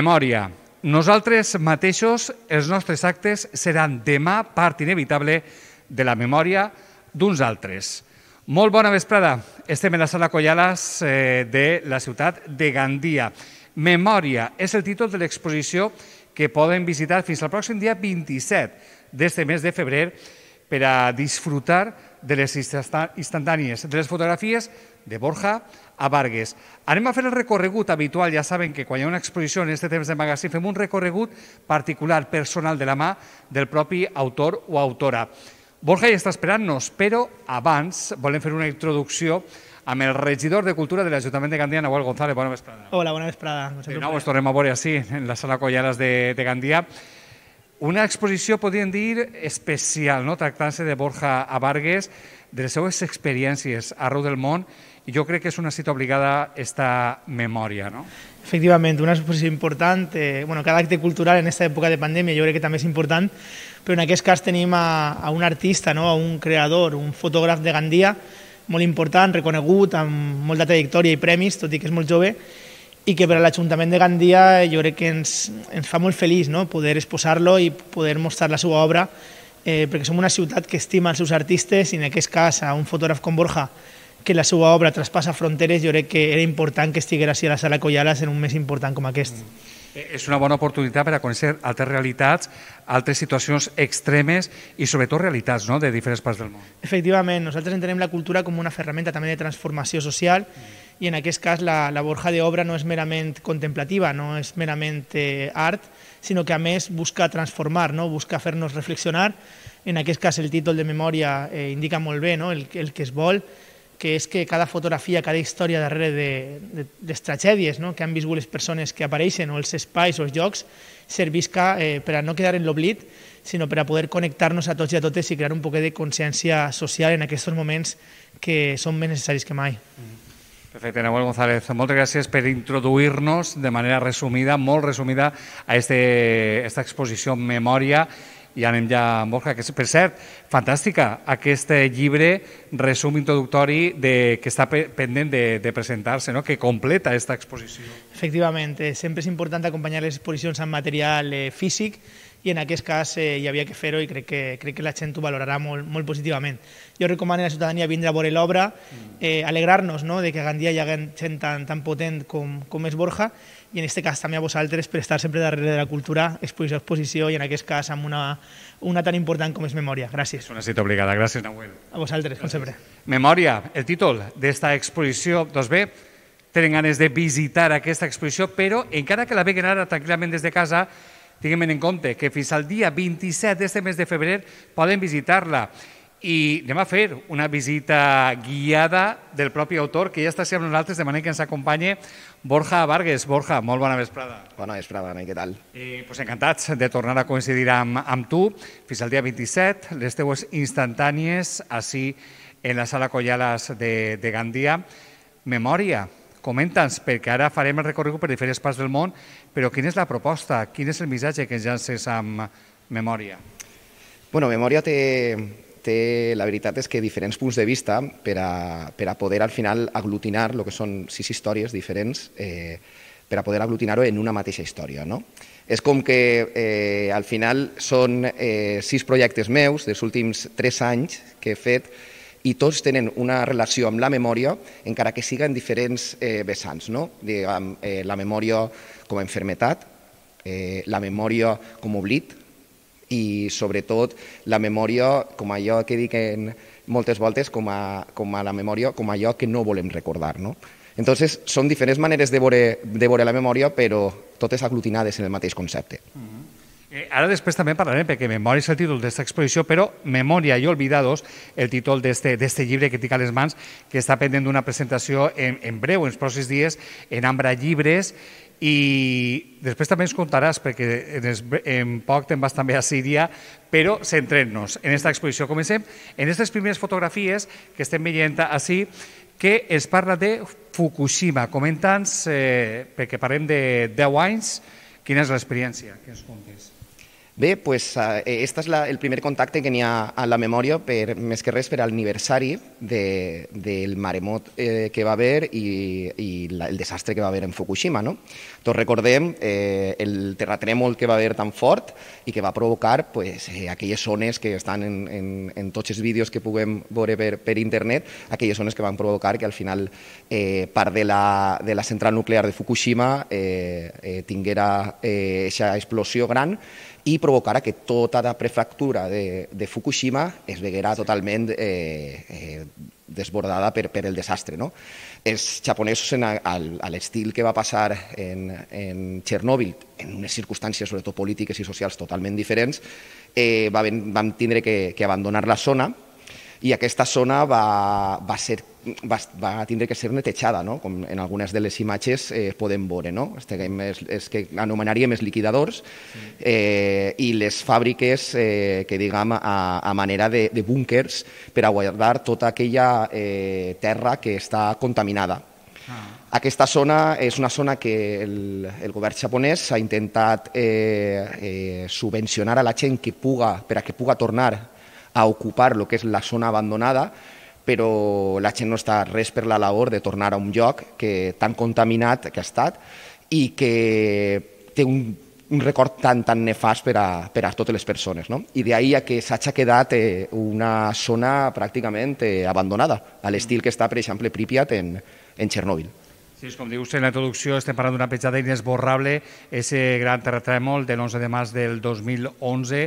Memòria. Nosaltres mateixos, els nostres actes seran demà part inevitable de la memòria d'uns altres. Molt bona vesprada. Estem a la sala Collalas eh, de la ciutat de Gandia. Memòria és el títol de l'exposició que podem visitar fins al pròxim dia 27 d'aquest mes de febrer per a disfrutar de les instantànies, de les fotografies de Borja a Vargas. Anem a fer el recorregut habitual, ja saben que quan hi ha una exposició en aquest temps de magasí fem un recorregut particular, personal, de la mà del propi autor o autora. Borja ja està esperant-nos, però abans volem fer una introducció amb el regidor de Cultura de l'Ajuntament de Gandia, Nahuel González. Bona vesprada. Hola, bona vesprada. De nou ens tornem a veure així, en la sala Collares de, de Gandia. Una exposició, podríem dir, especial, no? tractant-se de Borja a Vargas, de les seues experiències arreu del món, i jo crec que és una cita obligada esta memòria, no? Efectivament, una exposició important, eh, bueno, cada acte cultural en aquesta època de pandèmia jo crec que també és important, però en aquest cas tenim a, a un artista, no? a un creador, un fotògraf de Gandia, molt important, reconegut, amb molta trajectòria i premis, tot i que és molt jove, i que per a l'Ajuntament de Gandia jo crec que ens, ens fa molt feliç no? poder exposar-lo i poder mostrar la seva obra, eh, perquè som una ciutat que estima els seus artistes i en aquest cas a un fotògraf com Borja que la seva obra traspassa fronteres, jo crec que era important que estiguera així a la sala Collales en un mes important com aquest. Mm. Eh, és una bona oportunitat per a conèixer altres realitats, altres situacions extremes i sobretot realitats no? de diferents parts del món. Efectivament, nosaltres entenem la cultura com una ferramenta també de transformació social i en aquest cas la, la borja d'obra no és merament contemplativa, no és merament eh, art, sinó que a més busca transformar, no? busca fer-nos reflexionar. En aquest cas el títol de memòria eh, indica molt bé no? el, el que es vol, que és que cada fotografia, cada història darrere de, de, de les tragèdies no? que han viscut les persones que apareixen o els espais o els llocs servisca eh, per a no quedar en l'oblit, sinó per a poder connectar-nos a tots i a totes i crear un poquet de consciència social en aquests moments que són més necessaris que mai. Perfecte, Nahuel González, moltes gràcies per introduir-nos de manera resumida, molt resumida, a este, esta exposició Memòria i anem ja a Borja, que és, per cert, fantàstica, aquest eh, llibre, resum introductori de, que està pendent de, de presentar-se, no? que completa aquesta exposició. Efectivament, eh, sempre és important acompanyar les exposicions amb material eh, físic i en aquest cas eh, hi havia que fer-ho i crec que, crec que la gent ho valorarà molt, molt positivament. Jo recomano a la ciutadania vindre a veure l'obra, eh, alegrar-nos no? de que a Gandia hi hagi gent tan, tan potent com, com és Borja, i en aquest cas també a vosaltres per estar sempre darrere de la cultura, exposició exposició i en aquest cas amb una, una tan important com és Memòria. Gràcies. És una cita obligada. Gràcies, Nahuel. A vosaltres, Gràcies. com sempre. Memòria, el títol d'esta exposició, doncs bé, tenen ganes de visitar aquesta exposició, però encara que la veguen ara tranquil·lament des de casa, tinguem en compte que fins al dia 27 d'aquest mes de febrer poden visitar-la i anem a fer una visita guiada del propi autor, que ja està amb nosaltres, demanem que ens acompanyi Borja Vargas. Borja, molt bona vesprada. Bona vesprada, Dani, què tal? Eh, pues encantats de tornar a coincidir amb, amb tu. Fins al dia 27, les teues instantànies, així en la sala Collalas de, de Gandia. Memòria, comenta'ns, perquè ara farem el recorregut per diferents parts del món, però quina és la proposta, quin és el missatge que ens llances amb Memòria? Bueno, Memòria té, té, la veritat és que diferents punts de vista per a, per a poder al final aglutinar el que són sis històries diferents eh, per a poder aglutinar-ho en una mateixa història. No? És com que eh, al final són eh, sis projectes meus dels últims tres anys que he fet i tots tenen una relació amb la memòria, encara que siguen diferents eh, vessants. No? Diguem, eh, la memòria com a enfermetat, eh, la memòria com a oblit, i sobretot la memòria com allò que dic en moltes voltes com a, com a la memòria, com a allò que no volem recordar. No? Entonces, són diferents maneres de veure, de veure la memòria, però totes aglutinades en el mateix concepte. Uh -huh. Eh, ara després també parlarem, perquè memòria és el títol d'esta exposició, però Memòria i Olvidados, el títol d'este llibre que tinc a les mans, que està pendent d'una presentació en, en breu, en els pròxims dies, en Ambra Llibres, i després també ens contaràs, perquè en, es, en poc te'n vas també a Síria, però centrem-nos en aquesta exposició. Comencem en aquestes primeres fotografies que estem veient així, que es parla de Fukushima. Comenta'ns, eh, perquè parlem de 10 anys, quina és l'experiència que ens contes. Bé, pues, aquest eh, és la, el primer contacte que n'hi ha a la memòria, per, més que res per al aniversari de, del maremot eh, que va haver i, i la, el desastre que va haver en Fukushima. No? Tots recordem eh, el terratrèmol que va haver tan fort i que va provocar pues, eh, aquelles zones que estan en, en, en tots els vídeos que puguem veure per, per internet, aquelles zones que van provocar que al final eh, part de la, de la central nuclear de Fukushima eh, eh, tinguera aquesta eh, explosió gran i provocarà que tota la prefectura de, de Fukushima es veguera totalment eh, eh, desbordada per, per el desastre. No? Els japonesos, en, al, a l'estil que va passar en, en Txernòbil, en unes circumstàncies, sobretot polítiques i socials, totalment diferents, eh, van, van tindre que, que abandonar la zona i aquesta zona va, va, ser, va, va tindre que ser netejada, no? com en algunes de les imatges eh, podem veure. No? Estiguem, és, és que anomenaríem els liquidadors eh, i les fàbriques eh, que diguem a, a manera de, de búnkers per a guardar tota aquella eh, terra que està contaminada. Ah. Aquesta zona és una zona que el, el govern japonès ha intentat eh, eh, subvencionar a la gent que puga, per a que puga tornar a ocupar lo que és la zona abandonada, però la gent no està res per la labor de tornar a un lloc que tan contaminat que ha estat i que té un, un record tan, tan nefast per a, per a totes les persones. No? I d'ahí a que s'ha quedat eh, una zona pràcticament eh, abandonada, a l'estil que està, per exemple, Pripyat en, en Txernòbil. Sí, com diu en la introducció, estem parlant d'una petjada inesborrable, ese gran terratrèmol de l'11 de març del 2011.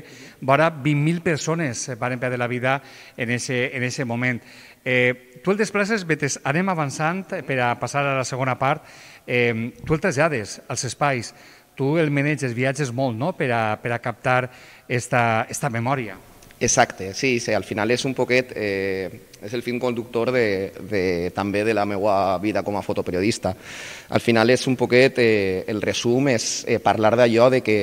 Vora 20.000 persones van perdre la vida en ese, en ese moment. Eh, tu el desplaces, Betes, anem avançant per a passar a la segona part. Eh, tu el trasllades als espais, tu el meneges, viatges molt no? per, a, per a captar esta, esta memòria. Exacte, sí, sí, al final és un poquet, eh, és el film conductor de, de, també de la meva vida com a fotoperiodista. Al final és un poquet, eh, el resum és eh, parlar d'allò de que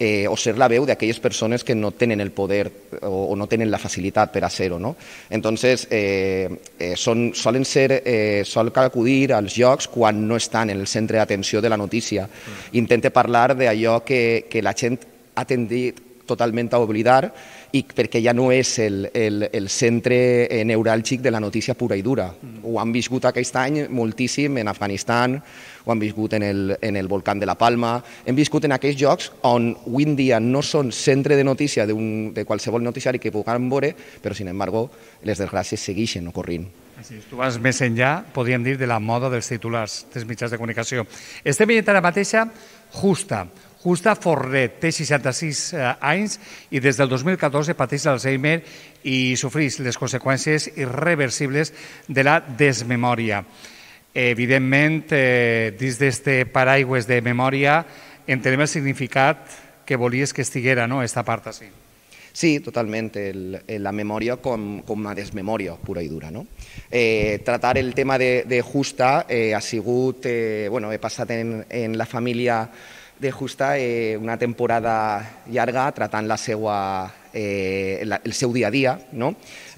eh, o ser la veu d'aquelles persones que no tenen el poder o, o no tenen la facilitat per a ser-ho. No? Entonces, eh, eh, son, solen ser, eh, sol acudir als llocs quan no estan en el centre d'atenció de la notícia. Mm. Intente parlar d'allò que, que la gent ha tendit totalment a oblidar i perquè ja no és el, el, el centre eh, neuràlgic de la notícia pura i dura. Mm. Ho han viscut aquest any moltíssim en Afganistan, ho han viscut en el, en el volcán de la Palma, hem viscut en aquells jocs on avui en dia no són centre de notícia de qualsevol noticiari que puguem veure, però, sin embargo, les desgràcies segueixen ocorrint. Si tu vas més enllà, podríem dir, de la moda dels titulars dels mitjans de comunicació. Estem veient ara mateixa Justa, Justa Forret té 66 eh, anys i des del 2014 pateix l'Alzheimer i sofreix les conseqüències irreversibles de la desmemòria. Evidentment, eh, dins d'aquest paraigües de memòria, entenem el significat que volies que estiguera, no?, esta part així. Sí, totalment. la memòria com, com una desmemòria pura i dura. No? Eh, tratar el tema de, de justa eh, ha sigut... Eh, bueno, he passat en, en la família de Justa eh, una temporada llarga tratant la seua, eh, la, el seu dia a dia no?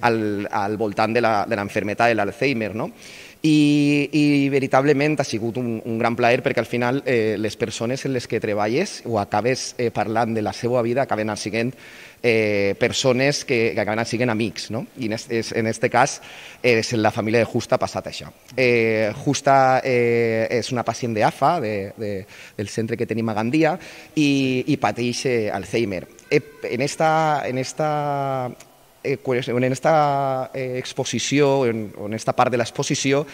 al, al voltant de l'enfermetat de l'Alzheimer. No? I, i veritablement ha sigut un, un gran plaer perquè al final eh, les persones en les que treballes o acabes eh, parlant de la seva vida acaben sent eh, persones que, que acaben sent amics. No? I en este, en este cas, eh, en la família de Justa ha passat això. Eh, Justa eh, és una pacient d'AFA, de, de, del centre que tenim a Gandia, i, i pateix eh, Alzheimer. Eh, en, esta, en esta eh, en aquesta eh, exposició, en, en esta part de l'exposició,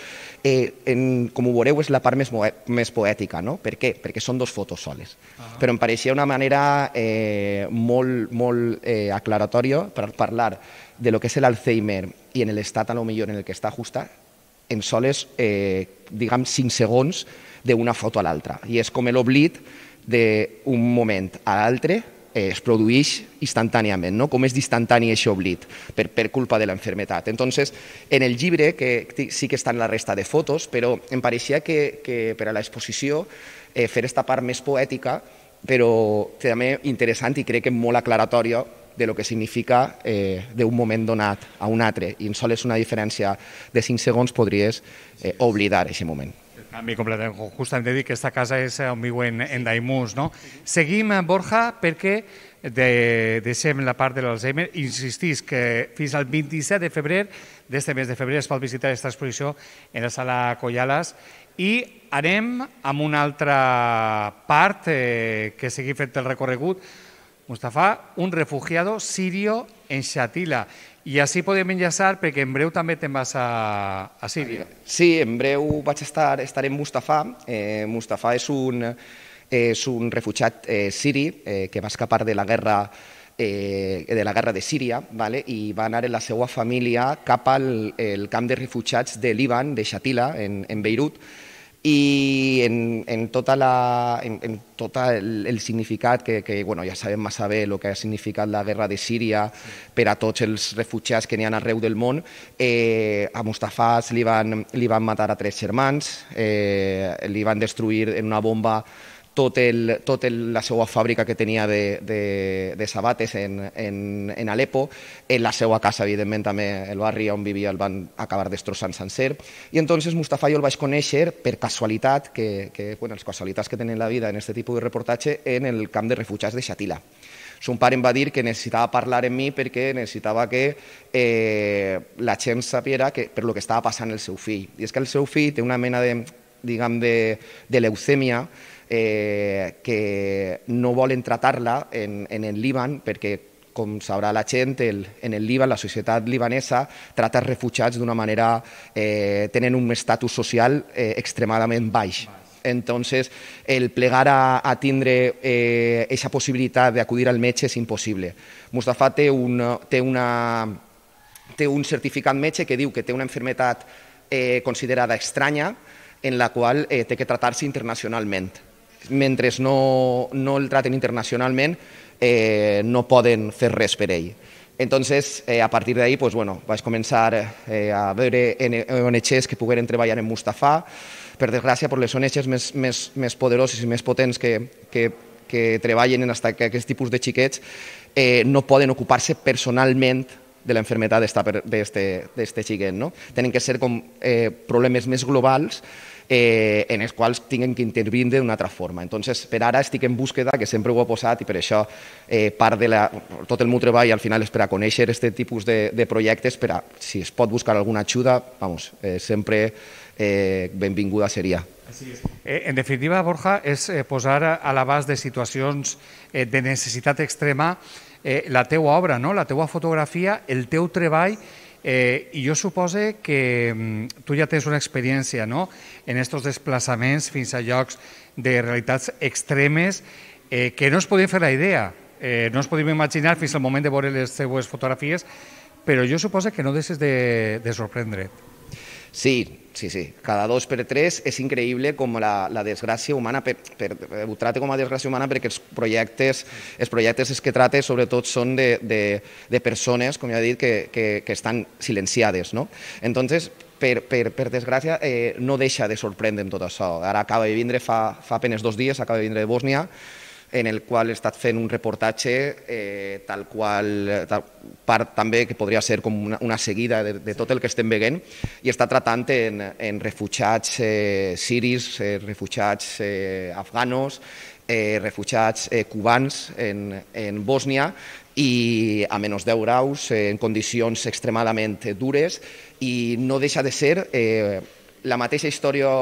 eh, en, com ho veureu, és la part més, més poètica. No? Per què? Perquè són dos fotos soles. Uh ah. -huh. Però em pareixia una manera eh, molt, molt eh, aclaratòria per parlar de lo que és l'Alzheimer i en l'estat, a lo millor, en el que està justa, en soles, eh, diguem, segundos segons d'una foto a l'altra. I és com l'oblit d'un moment a l'altre, eh, es produeix instantàniament, no? com és d'instantani aquest oblit per, per culpa de la enfermetat. Entonces, en el llibre, que sí que està en la resta de fotos, però em pareixia que, que per a l'exposició eh, fer esta part més poètica, però també interessant i crec que molt aclaratòria de lo que significa eh, d'un moment donat a un altre. I en és una diferència de 5 segons podries eh, oblidar aquest moment. A mi completament. Justament dic que aquesta casa és eh, on viuen en Daimús, no? Seguim, eh, Borja, perquè de, deixem la part de l'Alzheimer. Insistís que fins al 27 de febrer, d'este mes de febrer, es pot visitar aquesta exposició en la sala Coyalas i anem amb una altra part eh, que seguim fent el recorregut Mustafa, un refugiado sirio en Xatila. I així podem enllaçar perquè en breu també te'n vas a, a Síria. Sí, en breu vaig estar, estar en Mustafa. Eh, Mustafa és un, és un refugiat eh, siri eh, que va escapar de la guerra eh, de la guerra de Síria vale? i va anar en la seva família cap al el camp de refugiats de Líban, de Xatila, en, en Beirut, i en, en tota la, en, en tot el, el significat que, que bueno, ja sabem massa bé el que ha significat la guerra de Síria per a tots els refugiats que n'hi ha arreu del món. Eh, a Mustafàs li van, li van matar a tres germans, eh, li van destruir en una bomba tot, el, tot el, la seva fàbrica que tenia de, de, de sabates en, en, en Alepo, en la seva casa, evidentment, també el barri on vivia el van acabar destrossant sencer, i entonces Mustafa jo el vaig conèixer per casualitat, que, que bueno, les casualitats que tenen la vida en aquest tipus de reportatge, en el camp de refugiats de Xatila. Son pare em va dir que necessitava parlar amb mi perquè necessitava que eh, la gent sapiera que, per lo que estava passant el seu fill. I és que el seu fill té una mena de, diguem, de, de leucèmia eh, que no volen tratar-la en, en el Líban perquè com sabrà la gent, el, en el Líban, la societat libanesa trata els refugiats d'una manera... Eh, tenen un estatus social eh, extremadament baix. Entonces, el plegar a, a tindre eh, esa possibilitat d'acudir al metge és impossible. Mustafa té, un, té, una, té un certificat metge que diu que té una enfermedad eh, considerada estranya en la qual eh, té que tratar-se internacionalment mentre no, no el traten internacionalment, eh, no poden fer res per ell. Entonces, eh, a partir d'ahí, pues, bueno, vaig començar eh, a veure ONGs que pogueren treballar en Mustafa. Per desgràcia, per les ONGs més, més, més poderoses i més potents que, que, que treballen en hasta aquest tipus de xiquets eh, no poden ocupar-se personalment de la malaltia d'aquest xiquet. No? Tenen que ser com eh, problemes més globals eh, en els quals tinguen que intervenir d'una altra forma. Entonces, per ara estic en búsqueda, que sempre ho he posat, i per això eh, part de la, tot el meu treball al final és per a conèixer aquest tipus de, de projectes, per a, si es pot buscar alguna ajuda, vamos, eh, sempre eh, benvinguda seria. Eh, en definitiva, Borja, és eh, posar a l'abast de situacions eh, de necessitat extrema eh, la teua obra, no? la teua fotografia, el teu treball Eh, I jo supose que mm, tu ja tens una experiència no? en aquests desplaçaments fins a llocs de realitats extremes eh, que no es podien fer la idea, eh, no es podien imaginar fins al moment de veure les seues fotografies, però jo suposo que no deixes de, de sorprendre't. Sí, sí, sí. Cada dos per tres és increïble com la, la desgràcia humana, per, per, eh, ho trate com a desgràcia humana perquè els projectes, els projectes que trate sobretot són de, de, de persones, com ja he dit, que, que, que estan silenciades. No? Entonces, per, per, per desgràcia, eh, no deixa de sorprendre amb tot això. Ara acaba de vindre, fa, fa apenes dos dies, acaba de vindre de Bòsnia, en el qual he estat fent un reportatge eh, tal qual, tal, part també que podria ser com una, una seguida de, de tot el que estem veient, i està tratant en, en refugiats eh, siris, eh, refugiats eh, afganos, eh, refugiats eh, cubans en, en Bòsnia i a menys 10 graus, eh, en condicions extremadament dures, i no deixa de ser eh, la mateixa història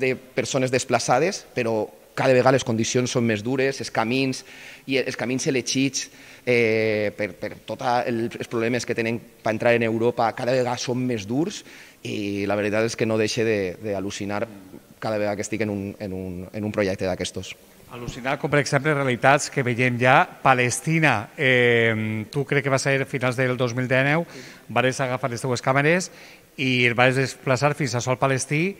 de persones desplaçades, però cada vegada les condicions són més dures, els camins, i els camins elegits eh, per, per tots els problemes que tenen per entrar en Europa cada vegada són més durs i la veritat és que no deixe d'al·lucinar de, cada vegada que estic en un, en un, en un projecte d'aquestos. Al·lucinar, com per exemple, realitats que veiem ja. Palestina, eh, tu crec que va ser a finals del 2019, sí. vas agafar les teues càmeres i et vas desplaçar fins a sol palestí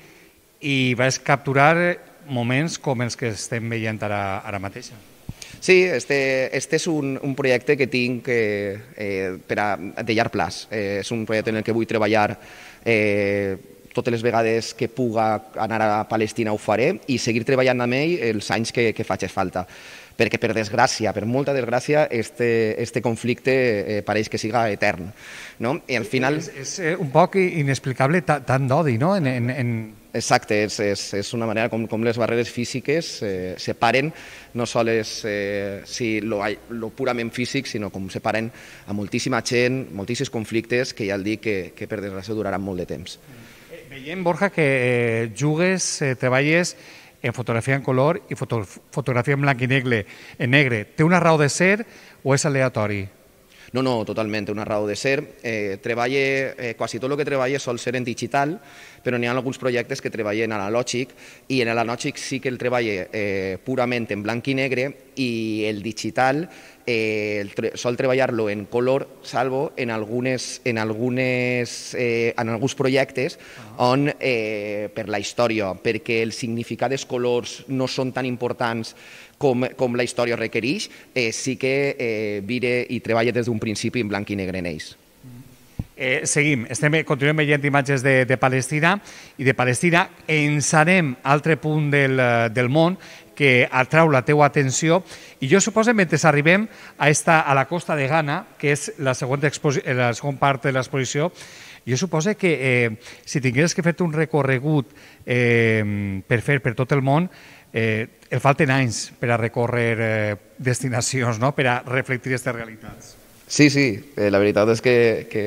i vas capturar moments com els que estem veient ara, ara mateix. Sí, este, este és un, un projecte que tinc eh, eh, per a, de llarg plaç. Eh, és un projecte en el que vull treballar eh, totes les vegades que puga anar a Palestina ho faré i seguir treballant amb ell els anys que, que faig falta. Perquè, per desgràcia, per molta desgràcia, este, este conflicte eh, pareix que siga etern. No? I al final... És, és eh, un poc inexplicable tant d'odi no? en, en, en Exacte, és, és, és una manera com, com les barreres físiques eh, separen, no sols eh, si lo, lo purament físic, sinó com separen a moltíssima gent, moltíssims conflictes que ja el dic que, que per desgràcia duraran molt de temps. Eh, Veiem, Borja, que eh, jugues, eh, treballes en fotografia en color i foto, fotografia en blanc i negre, en negre. Té una raó de ser o és aleatori? No, no, totalment, una raó de ser. Eh, treballa, eh, quasi tot el que treballa sol ser en digital, però n'hi ha alguns projectes que treballen analògic i en analògic sí que el treballa eh, purament en blanc i negre i el digital eh, sol treballar-lo en color, salvo en, algunes, en, algunes, eh, en alguns projectes ah. on, eh, per la història, perquè el significat dels colors no són tan importants com, com la història requereix, eh, sí que eh, vire i treballa des d'un principi en blanc i negre en ells. Eh, seguim, estem, eh, continuem veient imatges de, de Palestina i de Palestina ens anem a altre punt del, eh, del món que atrau la teua atenció i jo suposo que mentre arribem a, esta, a la costa de Ghana, que és la següent, eh, la següent part de l'exposició, jo suposo que eh, si tingués que fer un recorregut eh, per fer per tot el món, eh, el falten anys per a recórrer eh, destinacions, no? per a reflectir aquestes realitats. Sí, sí, eh, la veritat és que, que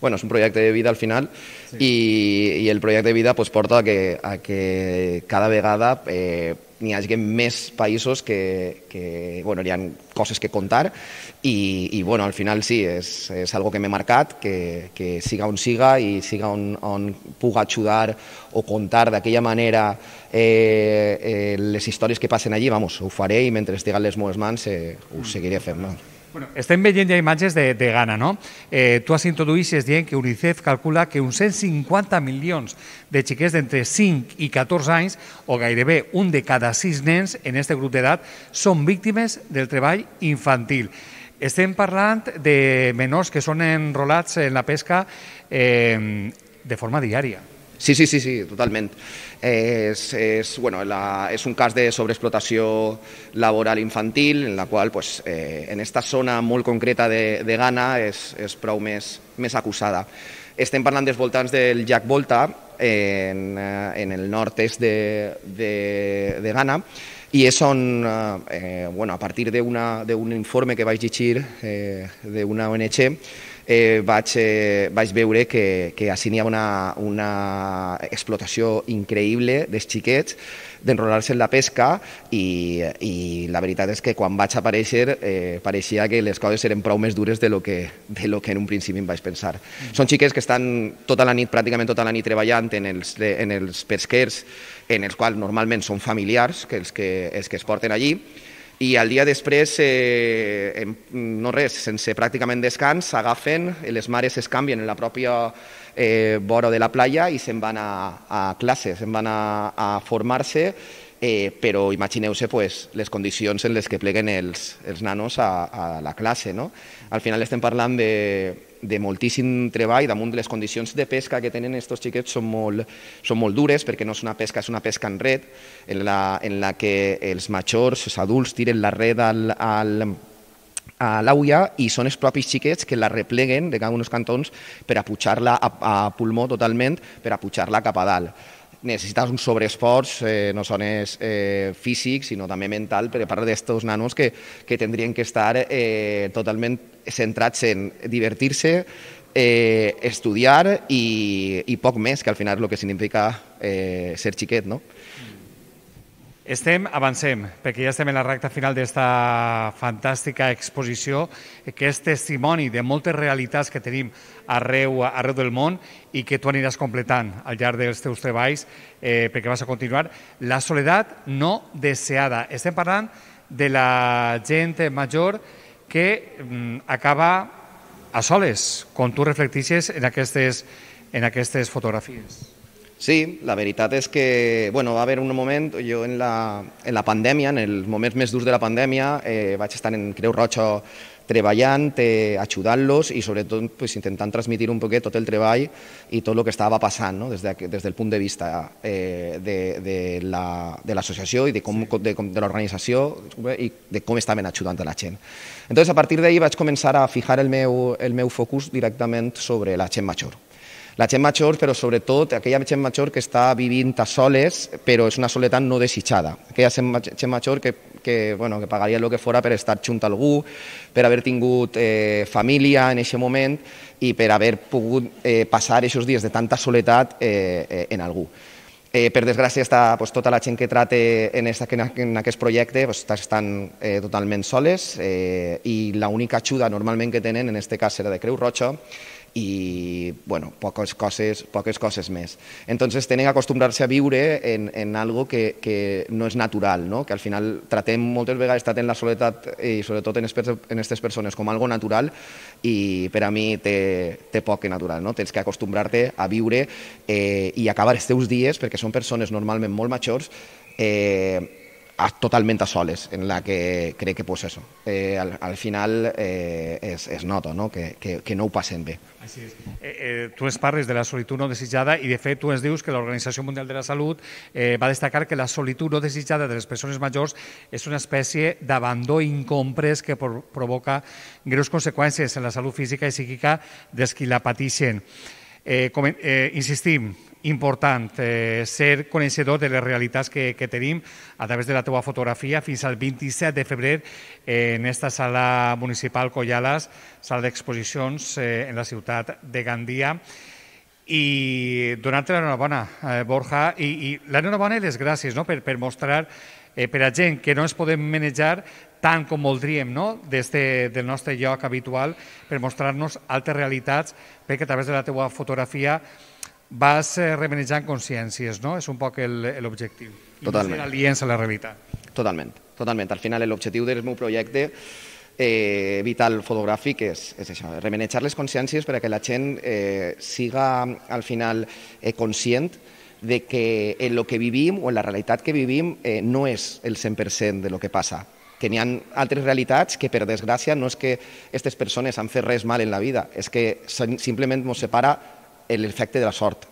bueno, és un projecte de vida al final sí. i, i el projecte de vida pues, porta a que, a que cada vegada eh, n'hi hagi més països que, que bueno, hi ha coses que contar i, i bueno, al final sí, és, és algo que m'he marcat, que, que siga on siga i siga on, on puga ajudar o contar d'aquella manera eh, eh, les històries que passen allí, vamos, ho faré i mentre estiguen les meves mans eh, ho seguiré fent. No? Bueno, estem veient ja imatges de, de Ghana, no? Eh, tu has introduïixes dient que UNICEF calcula que uns 150 milions de xiquets d'entre 5 i 14 anys, o gairebé un de cada 6 nens en aquest grup d'edat, són víctimes del treball infantil. Estem parlant de menors que són enrolats en la pesca eh, de forma diària. Sí, sí, sí, sí, totalment. És, és, bueno, la, és un cas de sobreexplotació laboral infantil, en la qual pues, eh, en aquesta zona molt concreta de, de Ghana és, és prou més, més acusada. Estem parlant dels voltants del Jack Volta, en, eh, en el nord-est de, de, de Ghana, i és on, eh, eh bueno, a partir d'un informe que vaig llegir eh, d'una ONG, eh, vaig, eh, vaig veure que, que ací n'hi ha una, una explotació increïble dels xiquets, d'enrolar-se en la pesca i, i la veritat és que quan vaig aparèixer eh, pareixia que les coses eren prou més dures de lo que, de lo que en un principi em vaig pensar. Mm. Són xiquets que estan tota la nit, pràcticament tota la nit treballant en els, en els pesquers, en els quals normalment són familiars, que els que, els que es porten allí, i el dia després, eh, no res, sense pràcticament descans, s'agafen, les mares es canvien en la pròpia eh, vora de la playa i se'n van a, a classe, se'n van a, a formar-se eh, però imagineu-se pues, les condicions en les que pleguen els, els nanos a, a la classe. No? Al final estem parlant de, de moltíssim treball damunt de les condicions de pesca que tenen aquests xiquets són molt, són molt dures perquè no és una pesca, és una pesca en red en la, en la que els majors, els adults, tiren la red al, al, a l'auia i són els propis xiquets que la repleguen de cada uns cantons per a pujar-la a, a pulmó totalment, per a pujar-la cap a dalt necessites un sobreesforç, eh, no són eh, físic, sinó també mental, per part d'estos nanos que, que tindrien que estar eh, totalment centrats en divertir-se, eh, estudiar i, i poc més, que al final és el que significa eh, ser xiquet, no? Mm. Estem, avancem, perquè ja estem en la recta final d'esta fantàstica exposició que és testimoni de moltes realitats que tenim arreu, arreu del món i que tu aniràs completant al llarg dels teus treballs eh, perquè vas a continuar. La soledat no deseada. Estem parlant de la gent major que mm, acaba a soles, com tu reflectixes en aquestes, en aquestes fotografies. Sí, la veritat és que bueno, va haver un moment, jo en la, en la pandèmia, en els moments més durs de la pandèmia, eh, vaig estar en Creu Roig treballant, eh, ajudant-los i sobretot pues, intentant transmetre un poquet tot el treball i tot el que estava passant no? des, de, des del punt de vista eh, de, de l'associació la, de i de, com, de, de, de l'organització eh, i de com estaven ajudant a la gent. Entonces, a partir d'ahir vaig començar a fijar el meu, el meu focus directament sobre la gent major la gent major, però sobretot aquella gent major que està vivint a soles, però és una soledat no desitjada. Aquella gent major que, que, bueno, que pagaria el que fora per estar junt a algú, per haver tingut eh, família en aquest moment i per haver pogut eh, passar aquests dies de tanta soledat eh, eh, en algú. Eh, per desgràcia, està, pues, tota la gent que trate en, esta, en aquest projecte pues, estan eh, totalment soles eh, i l'única ajuda normalment que tenen, en aquest cas era de Creu Roja, y bueno, poques, coses, poques coses més. Entonces tenen acostumbrar-se a viure en, en algo que, que, no és natural, no? que al final tratem moltes vegades tratem la soledat i sobretot en, aquestes persones com algo natural i per a mi té, té poc que natural, no? tens que acostumbrar-te a viure eh, i acabar els teus dies, perquè són persones normalment molt majors, eh, a, totalmente a soles, en la que cree que pues eso, eh, al, al, final eh, es, es noto no? Que, que, que no ho passen bé. Així és. Eh, eh, tu es parles de la solitud no desitjada i de fet tu ens dius que l'Organització Mundial de la Salut eh, va destacar que la solitud no desitjada de les persones majors és una espècie d'abandó incomprès que provoca greus conseqüències en la salut física i psíquica dels qui la pateixen. Eh, com, eh, insistim, important eh, ser coneixedor de les realitats que, que tenim a través de la teua fotografia fins al 27 de febrer eh, en esta sala municipal Collales, sala d'exposicions eh, en la ciutat de Gandia. I donar-te l'enhorabona, eh, Borja, i, i l'enhorabona i les gràcies no? per, per mostrar eh, per a gent que no es poden manejar tant com voldríem no? des de, del nostre lloc habitual per mostrar-nos altres realitats perquè a través de la teua fotografia vas eh, remenejant consciències, no? És un poc l'objectiu. Totalment. I aliens a la realitat. Totalment, totalment. Al final l'objectiu del meu projecte eh, vital fotogràfic és, és això, remenejar les consciències perquè la gent eh, siga al final eh, conscient de que en el que vivim o en la realitat que vivim eh, no és el 100% de lo que passa que n'hi ha altres realitats que, per desgràcia, no és que aquestes persones han fet res mal en la vida, és que simplement ens separa l'efecte de la sort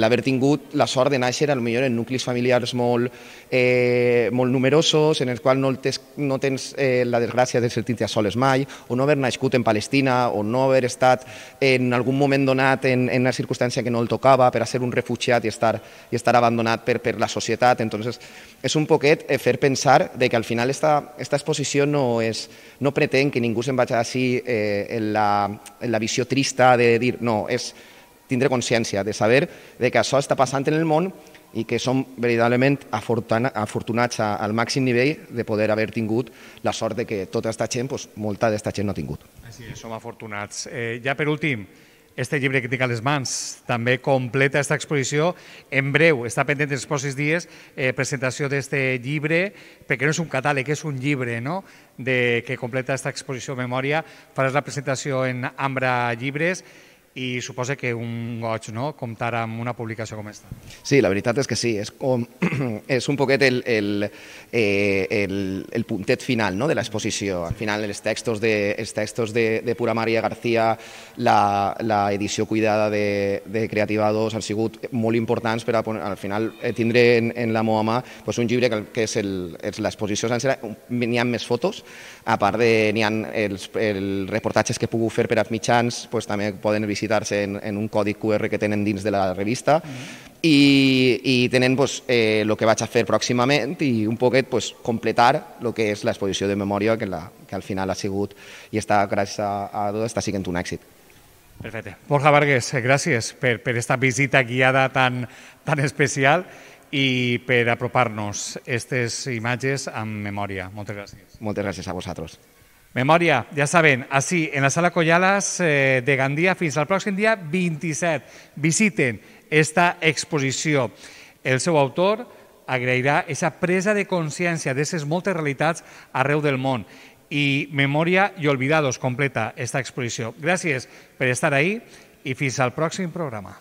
l'haver tingut la sort de néixer a millor en nuclis familiars molt, eh, molt numerosos, en els quals no, tens, no tens eh, la desgràcia de sentir-te a soles mai, o no haver nascut en Palestina, o no haver estat en algun moment donat en, en una circumstància que no el tocava per a ser un refugiat i estar, i estar abandonat per, per la societat. Entonces, és un poquet eh, fer pensar de que al final esta, esta exposició no, és, no pretén que ningú se'n vagi així eh, en, la, en la visió trista de dir no, és tindre consciència, de saber de que això està passant en el món i que som veritablement afortunats al màxim nivell de poder haver tingut la sort de que tota aquesta gent, doncs, molta d'aquesta gent no ha tingut. Sí, és, som afortunats. Eh, ja per últim, este llibre que tinc a les mans també completa aquesta exposició. En breu, està pendent els pocs dies, eh, presentació d'este llibre, perquè no és un catàleg, és un llibre, no?, de, que completa aquesta exposició Memòria. Faràs la presentació en Ambra Llibres i suposa que un goig no? comptar amb una publicació com aquesta. Sí, la veritat és que sí, és, com, és un poquet el, el, eh, el, el puntet final no? de l'exposició. Al final, els textos de, els textos de, de Pura Maria García, la, la edició cuidada de, de Creativa 2 han sigut molt importants per a, al final eh, tindre en, en la meva mà pues, un llibre que, que és l'exposició sencera, n'hi ha més fotos, a part de n'hi ha els, els reportatges que pugueu fer per als mitjans, pues, també poden visitar-se en, en un codi QR que tenen dins de la revista, mm -hmm. i, i tenen pues, eh, que vaig a fer pròximament i un poquet pues, completar el que és l'exposició de memòria, que, la, que al final ha sigut i està, gràcies a, a tot, està sent un èxit. Perfecte. Borja Vargas, eh, gràcies per, per esta visita guiada tan, tan especial i per apropar-nos aquestes imatges amb memòria. Moltes gràcies. Moltes gràcies a vosaltres. Memòria, ja saben, així, en la sala Collalas eh, de Gandia fins al pròxim dia 27. Visiten aquesta exposició. El seu autor agrairà aquesta presa de consciència d'aquestes moltes realitats arreu del món i Memòria i Olvidados completa aquesta exposició. Gràcies per estar ahí i fins al pròxim programa.